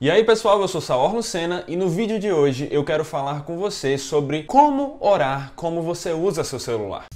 E aí pessoal, eu sou Saor Lucena e no vídeo de hoje eu quero falar com você sobre como orar como você usa seu celular.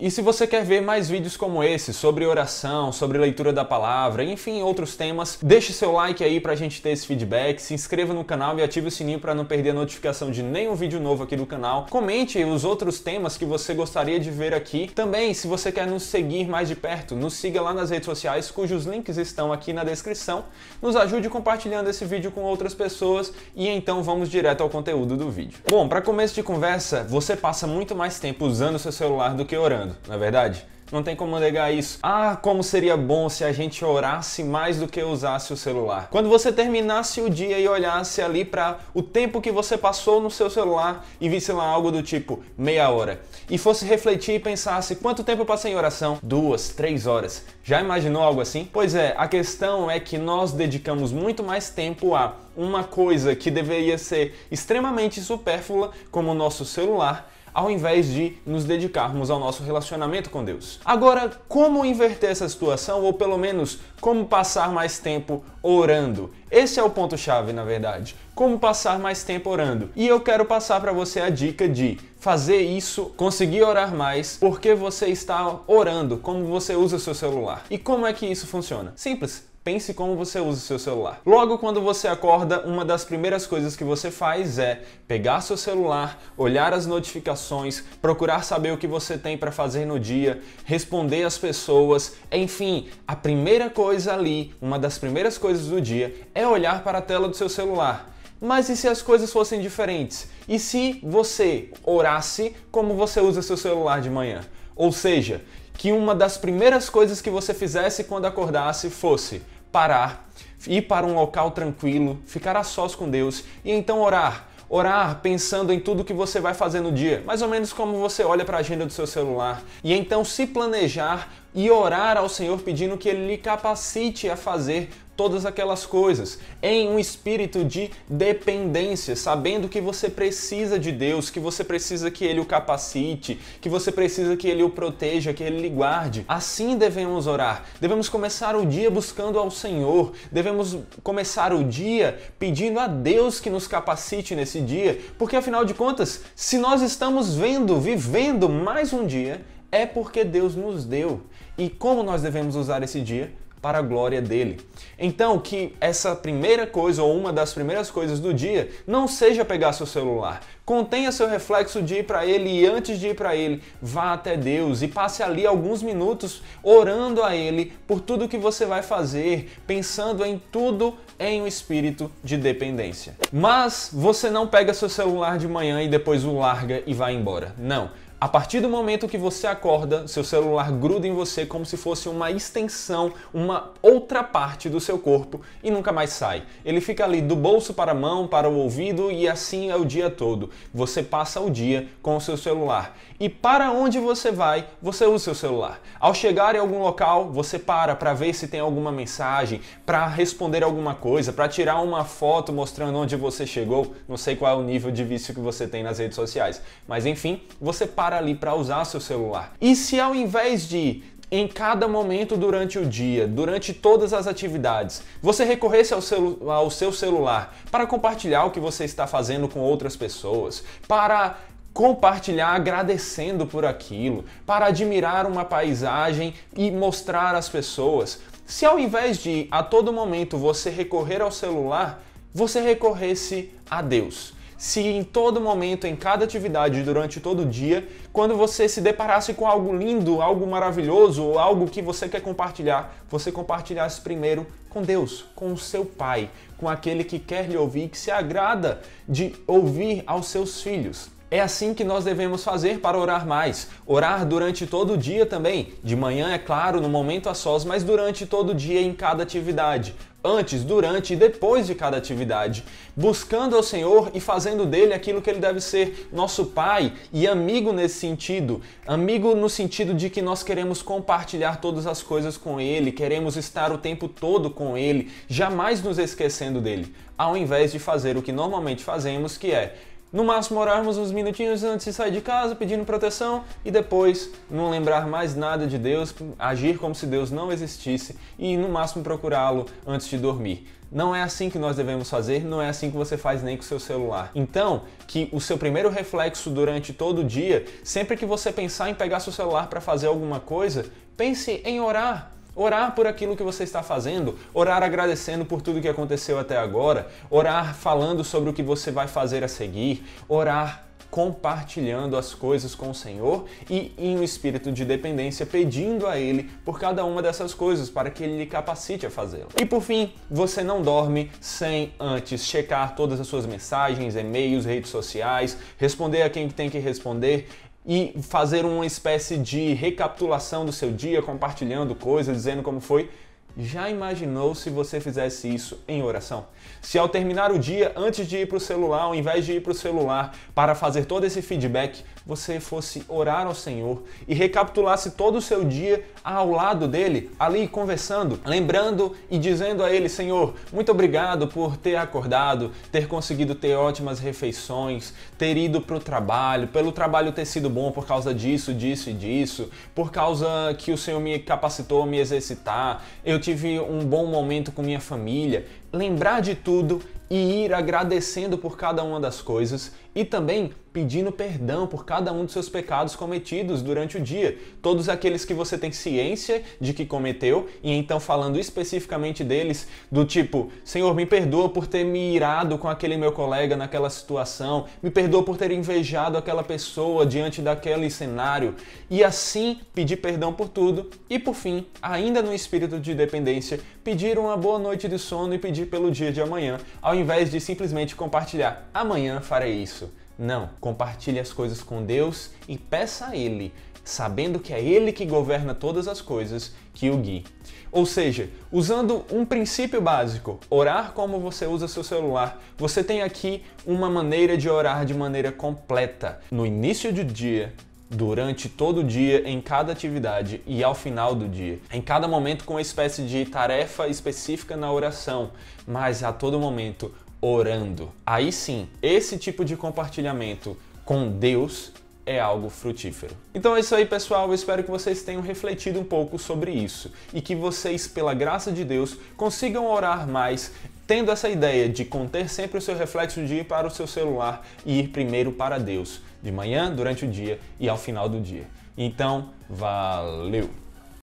E se você quer ver mais vídeos como esse, sobre oração, sobre leitura da palavra, enfim, outros temas, deixe seu like aí pra gente ter esse feedback, se inscreva no canal e ative o sininho para não perder a notificação de nenhum vídeo novo aqui do canal. Comente os outros temas que você gostaria de ver aqui. Também, se você quer nos seguir mais de perto, nos siga lá nas redes sociais, cujos links estão aqui na descrição. Nos ajude compartilhando esse vídeo com outras pessoas e então vamos direto ao conteúdo do vídeo. Bom, para começo de conversa, você passa muito mais tempo usando seu celular do que orando pregando, na é verdade? Não tem como negar isso. Ah, como seria bom se a gente orasse mais do que usasse o celular. Quando você terminasse o dia e olhasse ali para o tempo que você passou no seu celular e visse lá algo do tipo meia hora, e fosse refletir e pensasse quanto tempo eu passei em oração? Duas, três horas. Já imaginou algo assim? Pois é, a questão é que nós dedicamos muito mais tempo a uma coisa que deveria ser extremamente supérflua, como o nosso celular ao invés de nos dedicarmos ao nosso relacionamento com Deus. Agora, como inverter essa situação, ou pelo menos como passar mais tempo orando? Esse é o ponto-chave, na verdade. Como passar mais tempo orando? E eu quero passar para você a dica de fazer isso, conseguir orar mais, porque você está orando, como você usa seu celular. E como é que isso funciona? Simples Pense como você usa o seu celular. Logo quando você acorda, uma das primeiras coisas que você faz é pegar seu celular, olhar as notificações, procurar saber o que você tem para fazer no dia, responder às pessoas, enfim, a primeira coisa ali, uma das primeiras coisas do dia é olhar para a tela do seu celular. Mas e se as coisas fossem diferentes? E se você orasse como você usa seu celular de manhã? Ou seja, que uma das primeiras coisas que você fizesse quando acordasse fosse parar, ir para um local tranquilo, ficar a sós com Deus e então orar. Orar pensando em tudo que você vai fazer no dia, mais ou menos como você olha para a agenda do seu celular, e então se planejar e orar ao Senhor pedindo que Ele lhe capacite a fazer todas aquelas coisas, em um espírito de dependência, sabendo que você precisa de Deus, que você precisa que Ele o capacite, que você precisa que Ele o proteja, que Ele lhe guarde. Assim devemos orar. Devemos começar o dia buscando ao Senhor, devemos começar o dia pedindo a Deus que nos capacite nesse dia, porque afinal de contas, se nós estamos vendo, vivendo mais um dia, é porque Deus nos deu e como nós devemos usar esse dia para a glória dele. Então, que essa primeira coisa ou uma das primeiras coisas do dia não seja pegar seu celular. Contenha seu reflexo de ir para ele e antes de ir para ele, vá até Deus e passe ali alguns minutos orando a ele por tudo que você vai fazer, pensando em tudo em um espírito de dependência. Mas você não pega seu celular de manhã e depois o larga e vai embora. Não. A partir do momento que você acorda, seu celular gruda em você como se fosse uma extensão, uma outra parte do seu corpo e nunca mais sai. Ele fica ali do bolso para a mão, para o ouvido e assim é o dia todo. Você passa o dia com o seu celular. E para onde você vai, você usa o seu celular. Ao chegar em algum local, você para para ver se tem alguma mensagem, para responder alguma coisa, para tirar uma foto mostrando onde você chegou. Não sei qual é o nível de vício que você tem nas redes sociais, mas enfim, você para para ali para usar seu celular. E se ao invés de em cada momento durante o dia, durante todas as atividades, você recorresse ao, celu ao seu celular para compartilhar o que você está fazendo com outras pessoas, para compartilhar agradecendo por aquilo, para admirar uma paisagem e mostrar às pessoas. Se ao invés de a todo momento você recorrer ao celular, você recorresse a Deus se em todo momento, em cada atividade, durante todo o dia, quando você se deparasse com algo lindo, algo maravilhoso ou algo que você quer compartilhar, você compartilhasse primeiro com Deus, com o seu Pai, com aquele que quer lhe ouvir, que se agrada de ouvir aos seus filhos. É assim que nós devemos fazer para orar mais. Orar durante todo o dia também. De manhã, é claro, no momento a sós, mas durante todo o dia em cada atividade antes, durante e depois de cada atividade, buscando ao Senhor e fazendo dele aquilo que ele deve ser, nosso pai e amigo nesse sentido, amigo no sentido de que nós queremos compartilhar todas as coisas com ele, queremos estar o tempo todo com ele, jamais nos esquecendo dele, ao invés de fazer o que normalmente fazemos, que é no máximo, orarmos uns minutinhos antes de sair de casa pedindo proteção e depois não lembrar mais nada de Deus, agir como se Deus não existisse e no máximo procurá-lo antes de dormir. Não é assim que nós devemos fazer, não é assim que você faz nem com o seu celular. Então, que o seu primeiro reflexo durante todo o dia, sempre que você pensar em pegar seu celular para fazer alguma coisa, pense em orar Orar por aquilo que você está fazendo, orar agradecendo por tudo que aconteceu até agora, orar falando sobre o que você vai fazer a seguir, orar compartilhando as coisas com o Senhor e em um espírito de dependência pedindo a Ele por cada uma dessas coisas para que Ele lhe capacite a fazê-lo. E por fim, você não dorme sem antes checar todas as suas mensagens, e-mails, redes sociais, responder a quem tem que responder, e fazer uma espécie de recapitulação do seu dia, compartilhando coisas, dizendo como foi. Já imaginou se você fizesse isso em oração? Se ao terminar o dia, antes de ir para o celular, ao invés de ir para o celular para fazer todo esse feedback, você fosse orar ao Senhor e recapitulasse todo o seu dia ao lado dele, ali conversando, lembrando e dizendo a ele: Senhor, muito obrigado por ter acordado, ter conseguido ter ótimas refeições, ter ido para o trabalho, pelo trabalho ter sido bom por causa disso, disso e disso, por causa que o Senhor me capacitou a me exercitar, eu tive um bom momento com minha família. Lembrar de tudo e ir agradecendo por cada uma das coisas e também pedindo perdão por cada um dos seus pecados cometidos durante o dia, todos aqueles que você tem ciência de que cometeu, e então falando especificamente deles, do tipo: Senhor, me perdoa por ter me irado com aquele meu colega naquela situação, me perdoa por ter invejado aquela pessoa diante daquele cenário, e assim pedir perdão por tudo, e por fim, ainda no espírito de dependência, pedir uma boa noite de sono e pedir pelo dia de amanhã, ao invés de simplesmente compartilhar amanhã farei isso. Não, compartilhe as coisas com Deus e peça a Ele, sabendo que é Ele que governa todas as coisas, que o guie. Ou seja, usando um princípio básico, orar como você usa seu celular, você tem aqui uma maneira de orar de maneira completa. No início do dia, durante todo o dia, em cada atividade e ao final do dia. Em cada momento, com uma espécie de tarefa específica na oração, mas a todo momento orando. Aí sim, esse tipo de compartilhamento com Deus é algo frutífero. Então é isso aí, pessoal. Eu espero que vocês tenham refletido um pouco sobre isso e que vocês, pela graça de Deus, consigam orar mais, tendo essa ideia de conter sempre o seu reflexo de ir para o seu celular e ir primeiro para Deus, de manhã, durante o dia e ao final do dia. Então, valeu!